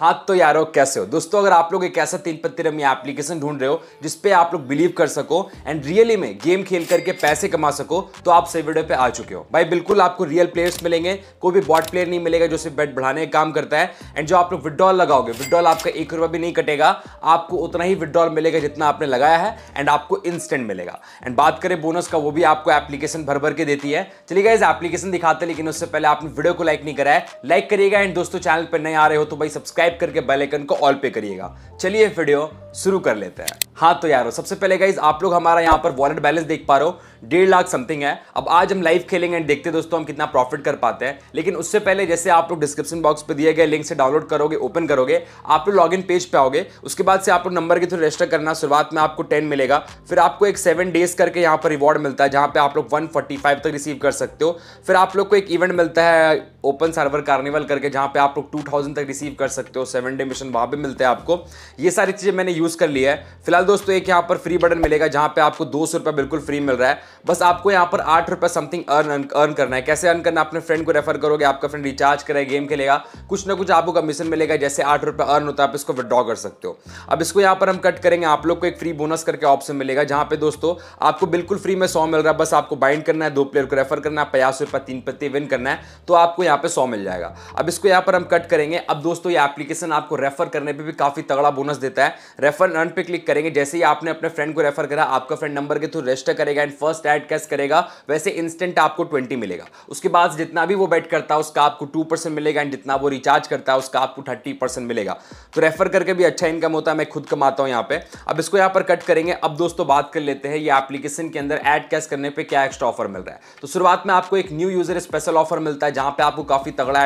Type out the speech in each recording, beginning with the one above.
हाँ तो यारो कैसे हो दोस्तों अगर आप लोग एक ऐसा तीन पत्ती रमी एप्लीकेशन ढूंढ रहे हो जिसपे आप लोग बिलीव कर सको एंड रियली में गेम खेल करके पैसे कमा सको तो आप सही वीडियो पे आ चुके हो भाई बिल्कुल आपको रियल प्लेयर्स मिलेंगे कोई भी बॉट प्लेयर नहीं मिलेगा जो सिर्फ बेट बढ़ाने का काम करता है एंड जो आप लोग विड्रॉल लगाओगे विड्रॉल आपका एक रुपया भी नहीं कटेगा आपको उतना ही विड्रॉल मिलेगा जितना आपने लगाया है एंड आपको इंस्टेंट मिलेगा एंड बात करें बोनस का वो भी आपको एप्लीकेशन भर भर के देती है चलिएगा इस एप्लीकेशन दिखाते लेकिन उससे पहले आपने वीडियो को लाइक नहीं कराया लाइक करिएगा एंड दोस्तों चैनल पर नहीं आ रहे हो तो भाई सब्सक्राइब सब्सक्राइब करके बेल आइकन को ऑल पे करिएगा चलिए वीडियो शुरू कर लेते हैं हाँ तो यार सबसे पहले गाइज आप लोग हमारा यहाँ पर वॉलेट बैलेंस देख पा रहे हो डेढ़ लाख समथिंग है अब आज हम लाइव खेलेंगे एंड देखते हैं दोस्तों हम कितना प्रॉफिट कर पाते हैं लेकिन उससे पहले जैसे आप लोग डिस्क्रिप्शन बॉक्स पर दिए गए लिंक से डाउनलोड करोगे ओपन करोगे आप लोग लॉगिन पेज पे आओगे उसके बाद से आप लोग नंबर के थ्रू रजिस्टर करना शुरुआत में आपको टेन मिलेगा फिर आपको एक सेवन डेज करके यहाँ पर रिवॉर्ड मिलता है जहाँ पर आप लोग वन तक रिसीव कर सकते हो फिर आप लोग को एक इवेंट मिलता है ओपन सर्वर कार्निवल करके जहाँ पर आप लोग टू तक रिसीव कर सकते हो सकते हो सेवन डे मिशन वहां पर मिलते हैं आपको ये सारी चीज़ें मैंने यूज़ कर लिया है फिलहाल दोस्तों एक यहाँ पर फ्री बटन मिलेगा जहां पर आपको दो सौ बिल्कुल फ्री मिल रहा है बस आपको यहाँ पर आठ रुपये समथिंग अर्न अर्न करना है कैसे अर्न करना अपने फ्रेंड को रेफर करोगे आपका फ्रेंड रिचार्ज करे गेम खेलेगा कुछ ना कुछ आपको कमीशन मिलेगा जैसे आठ रुपए अर्न होता है आप इसको विड्रॉ कर सकते हो अब इसको यहाँ पर हम कट करेंगे आप लोग को एक फ्री बोनस करके ऑप्शन मिलेगा जहां पे दोस्तों आपको बिल्कुल फ्री में सौ मिल रहा है बस आपको बाइंड करना है दो प्लेयर को रेफर करना है पचास रुपए तीन पत्ते विन करना है तो आपको यहाँ पे सौ मिल जाएगा अब इसको यहाँ पर हम कट करेंगे अब दोस्तों ये एप्लीकेशन आपको रेफर करने पे भी काफ़ी तगड़ा बोनस देता है रेफर अर्न पे क्लिक करेंगे जैसे ही आपने अपने फ्रेंड को रेफर करा आपका फ्रेंड नंबर के थ्रू रजिस्टर करेगा एंड फर्स्ट एड कैस करेगा वैसे इंस्टेंट आपको ट्वेंटी मिलेगा उसके बाद जितना भी वो बैट करता है उसका आपको टू मिलेगा एंड जितना वो रिचार्ज करता है उसका आपको थर्टी मिलेगा तो रेफर करके भी अच्छा इनकम होता है मैं खुद कमाता हूँ यहाँ पे अब इसको यहाँ पर कट करेंगे अब दोस्तों बात कर लेते हैं ये एप्लीकेशन के अंदर एड कैस करने पर क्या एक्स्ट्रा ऑफर मिल रहा है तो शुरुआत में आपको एक न्यू यूजर स्पेशल ऑफर मिलता है जहां पर आपको काफ़ी तगड़ा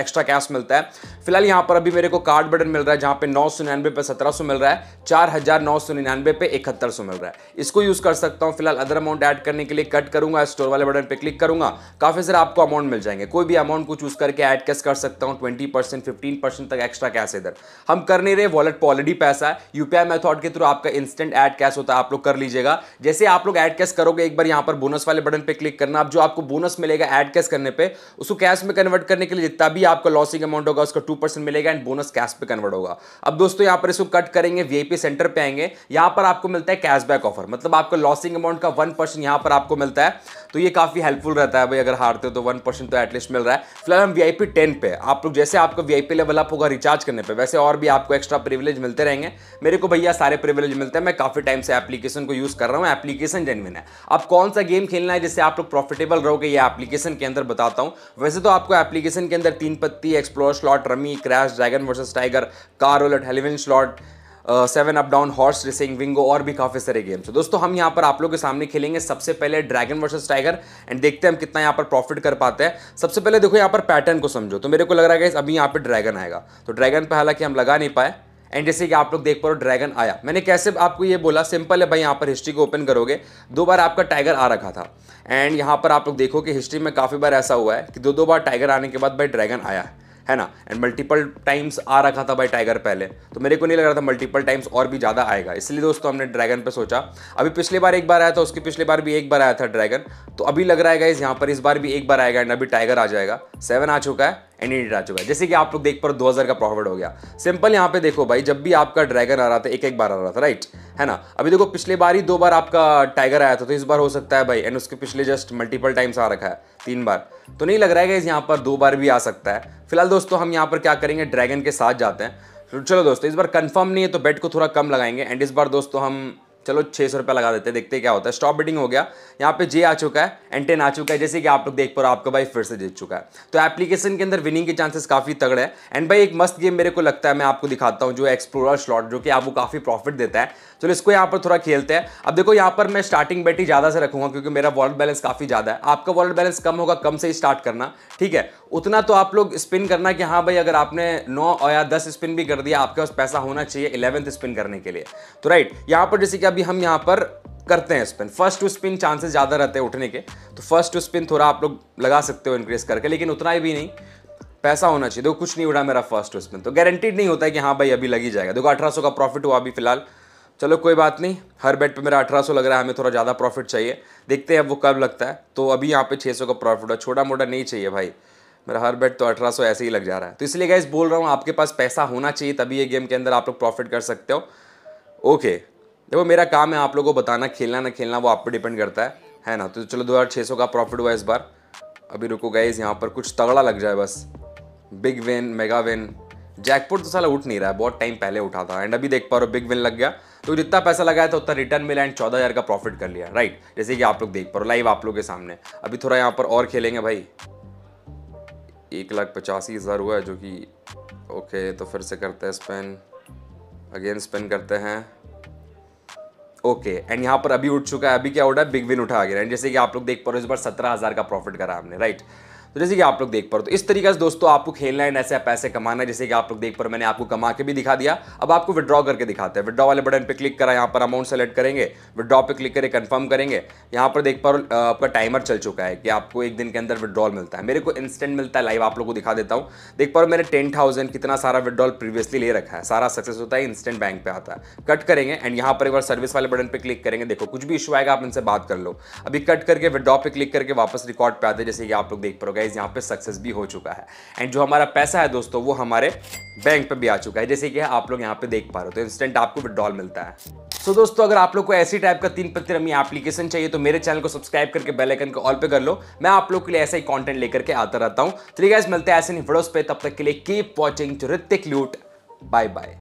एक्स्ट्रा कैश मिलता है फिलहाल यहां पर अभी मेरे मेरे को कार्ड बटन मिल रहा है जहाँ पे नौ सौ निन्यानवे पे सत्रह सौ मिल रहा है चार हजार नौ सौ निन्यानवे पे इकहत्तर सौ मिल रहा है इसको यूज़ कर सकता हूँ फिलहाल अदर अमाउंट ऐड करने के लिए कट करूंगा स्टोर वाले बटन पे क्लिक करूंगा काफ़ी सर आपको अमाउंट मिल जाएंगे कोई भी अमाउंट को चूज़ करके ऐड कैस कर सकता हूँ ट्वेंटी परसेंट फिफ्टीन परसेंट तक एक्स्ट्रा कैश इधर हम कर नहीं रहे वॉलेट पर ऑलरेडी पैसा है यूपीआई मेथड के थ्रू आपका इंस्टेंट ऐड कैश होता है आप लोग कर लीजिएगा जैसे आप लोग ऐड कैस करोगे एक बार यहाँ पर बोनस वाले बटन पर क्लिक करना आप जो आपको बोनस मिलेगा ऐड कैस करने पर उसको कैश में कन्वर्ट करने के लिए जितना भी आपका लॉसिंग अमाउंट होगा उसका टू मिलेगा एंड बोनस कैश पे कन्वर्ट होगा अब दोस्तों यहाँ पर इसको कट करेंगे वीआईपी सेंटर पे आएंगे यहाँ पर आपको मिलता है कैशबैक ऑफर मतलब आपको लॉसिंग अमाउंट का वन परसेंट यहाँ पर आपको मिलता है तो ये काफ़ी हेल्पफुल रहता है भाई अगर हारते हो तो वन परसेंट तो एटलीस्ट मिल रहा है फिलहाल हम वी आई पी टेन पे आप लोग जैसे आपका V I P level up होगा रिचार्ज करने पर वैसे और भी आपको एक्स्ट्रा प्रिविलेज मिलते रहेंगे मेरे को भैया सारे प्रिविलेज मिलते हैं मैं काफ़ी टाइम से एप्लीकेशन को यूज़ कर रहा हूँ एप्लीकेशन जेनविन है अब कौन सा गेम खेलना है जिससे आप लोग प्रॉफिटेबल रहोगे ये एप्लीकेशन के अंदर बताता हूँ वैसे तो आपको एप्लीकेशन के अंदर तीन पत्ती explore slot rummy crash dragon versus tiger car roulette Halloween slot seven up down horse racing Wingo और भी काफ़ी सारे गेम्स दोस्तों हम यहाँ पर आप लोग के सामने खेलेंगे सबसे पहले ड्रैगन वर्सेस टाइगर एंड देखते हैं हम कितना यहाँ पर प्रॉफिट कर पाते हैं सबसे पहले देखो यहाँ पर पैटर्न को समझो तो मेरे को लग रहा है अभी यहाँ पर ड्रैगन आएगा तो ड्रैगन पर हालांकि हम लगा नहीं पाए एंड जैसे कि आप लोग देख पा रहे हो ड्रैगन आया मैंने कैसे आपको ये बोला सिंपल है भाई यहाँ पर हिस्ट्री को ओपन करोगे दो बार आपका टाइगर आ रखा था एंड यहाँ पर आप लोग देखो कि हिस्ट्री में काफ़ी बार ऐसा हुआ है कि दो दो बार टाइगर आने के बाद भाई ड्रैगन आया है है ना एंड मल्टीपल टाइम्स आ रखा था भाई टाइगर पहले तो मेरे को नहीं लग रहा था मल्टीपल टाइम्स और भी ज़्यादा आएगा इसलिए दोस्तों हमने ड्रैगन पे सोचा अभी पिछली बार एक बार आया था उसके पिछले बार भी एक बार आया था ड्रैगन तो अभी लग रहा है इस यहाँ पर इस बार भी एक बार आएगा एंड अभी टाइगर आ जाएगा सेवन आ चुका है एंड एट आ चुका है जैसे कि आप लोग देख पर हज़ार का प्रॉफिट हो गया सिंपल यहाँ पे देखो भाई जब भी आपका ड्रैगन आ रहा था एक एक बार आ रहा था राइट है ना अभी देखो पिछले बार ही दो बार आपका टाइगर आया था तो इस बार हो सकता है भाई एंड उसके पिछले जस्ट मल्टीपल टाइम्स आ रखा है तीन बार तो नहीं लग रहा है इस यहाँ पर दो बार भी आ सकता है फिलहाल दोस्तों हम यहाँ पर क्या करेंगे ड्रैगन के साथ जाते हैं चलो दोस्तों इस बार कंफर्म नहीं है तो बेट को थोड़ा कम लगाएंगे एंड इस बार दोस्तों हम चलो छः सौ रुपया लगा देते हैं देखते क्या होता है स्टॉप बिटिंग हो गया यहाँ पे जे आ चुका है एंड टेन आ चुका है जैसे कि आप लोग देख पा रहे हो आपका भाई फिर से जीत चुका है तो एप्लीकेशन के अंदर विनिंग के चांसेस काफ़ी तगड़े हैं एंड भाई एक मस्त गेम मेरे को लगता है मैं आपको दिखाता हूँ जो एक्सप्लोरर स्लॉट जो कि आपको काफ़ी प्रॉफिट देता है चलो इसको यहाँ पर थोड़ा खेलते हैं अब देखो यहाँ पर मैं स्टार्टिंग बैटरी ज़्यादा से रखूँगा क्योंकि मेरा वॉलेट बैलेंस काफ़ी ज़्यादा है आपका वॉलेट बैलेंस कम होगा कम से ही स्टार्ट करना ठीक है उतना तो आप लोग स्पिन करना कि हाँ भाई अगर आपने नौ या दस स्पिन भी कर दिया आपके पास पैसा होना चाहिए इलेवंथ स्पिन करने के लिए तो राइट यहाँ पर जैसे कि आप अभी हम यहाँ पर करते हैं spin first two spin chances ज़्यादा रहते हैं उठने के तो फर्स्ट टू स्पिन थोड़ा आप लोग लगा सकते हो इंक्रीज करके लेकिन उतना ही भी नहीं पैसा होना चाहिए देखो कुछ नहीं उड़ा मेरा फर्स्ट टू स्पिन तो गारंटीड नहीं होता है कि हाँ भाई अभी लगी जाएगा देखो अठारह का प्रॉफिट हुआ अभी फिलहाल चलो कोई बात नहीं हर बेट पे मेरा अठारह लग रहा है हमें थोड़ा ज़्यादा प्रॉफिट चाहिए देखते हैं वो कब लगता है तो अभी यहाँ पे छः का प्रॉफिट है छोटा मोटा नहीं चाहिए भाई मेरा हर बेट तो अठारह ऐसे ही लग जा रहा है तो इसलिए गाइज बोल रहा हूँ आपके पास पैसा होना चाहिए तभी ये गेम के अंदर आप लोग प्रॉफिट कर सकते हो ओके देखो मेरा काम है आप लोगों को बताना खेलना ना खेलना वो आप पर डिपेंड करता है है ना तो चलो दो हज़ार छः सौ का प्रॉफिट हुआ इस बार अभी रुको गाइज यहाँ पर कुछ तगड़ा लग जाए बस big win mega win jackpot तो साला उठ नहीं रहा है बहुत टाइम पहले उठा था एंड अभी देख पा रहे हो बिग विन लग गया तो जितना पैसा लगाया था उतना रिटर्न मिला एंड चौदह हज़ार का प्रॉफिट कर लिया राइट जैसे कि आप लोग देख पा रहे हो लाइव आप लोग के सामने अभी थोड़ा यहाँ पर और खेलेंगे भाई एक लाख पचासी हज़ार हुआ है जो कि ओके तो फिर से करते हैं स्पेन अगेन स्पेन करते हैं ओके एंड यहाँ पर अभी उठ चुका है अभी क्या उठा है बिग विन उठा गया एंड जैसे कि आप लोग देख पा रहे हो इस बार सत्रह हज़ार का प्रॉफिट करा हमने राइट right? तो जैसे कि आप लोग देख पा रहे हो तो इस तरीके से दोस्तों आपको खेलना है ऐसे पैसे कमाना है जैसे कि आप लोग देख पा रहे मैंने आपको कमा के भी दिखा दिया अब आपको विड्रॉ करके दिखाते हैं विड्रॉ वाले बटन पर क्लिक करा यहाँ पर अमाउंट सेलेक्ट करेंगे विड्रॉ पर क्लिक करें कन्फर्म करेंगे यहाँ पर देख पा रहे आपका टाइमर चल चुका है कि आपको एक दिन के अंदर विड्रॉल मिलता है मेरे को इंस्टेंट मिलता है लाइव आप लोग को दिखा देता हूँ देख पा रहे मैंने टेन थाउजेंड कितना सारा विड्रॉल प्रीवियसली ले रखा है सारा सक्सेस होता है इंस्टेंट बैंक पे आता है कट करेंगे एंड यहाँ पर एक बार सर्विस वाले बटन पर क्लिक करेंगे देखो कुछ भी इशू आएगा आप इनसे बात कर लो अभी कट करके विड्रॉ पर क्लिक करके वापस रिकॉर्ड पर आते हैं जैसे कि आप लोग देख पाओगे गाइज यहाँ पे सक्सेस भी हो चुका है एंड जो हमारा पैसा है दोस्तों वो हमारे बैंक पे भी आ चुका है जैसे कि आप लोग यहाँ पे देख पा रहे हो तो इंस्टेंट आपको विड्रॉल मिलता है सो so दोस्तों अगर आप लोग को ऐसी टाइप का तीन पत्ती रमी एप्लीकेशन चाहिए तो मेरे चैनल को सब्सक्राइब करके बेल आइकन को ऑल पे कर लो मैं आप लोग के लिए ऐसा ही कॉन्टेंट लेकर के आता रहता हूँ तो गाइज मिलते हैं ऐसे नहीं वीडियोस पे तब तक के लिए कीप वॉचिंग टू ऋतिक लूट बाय बाय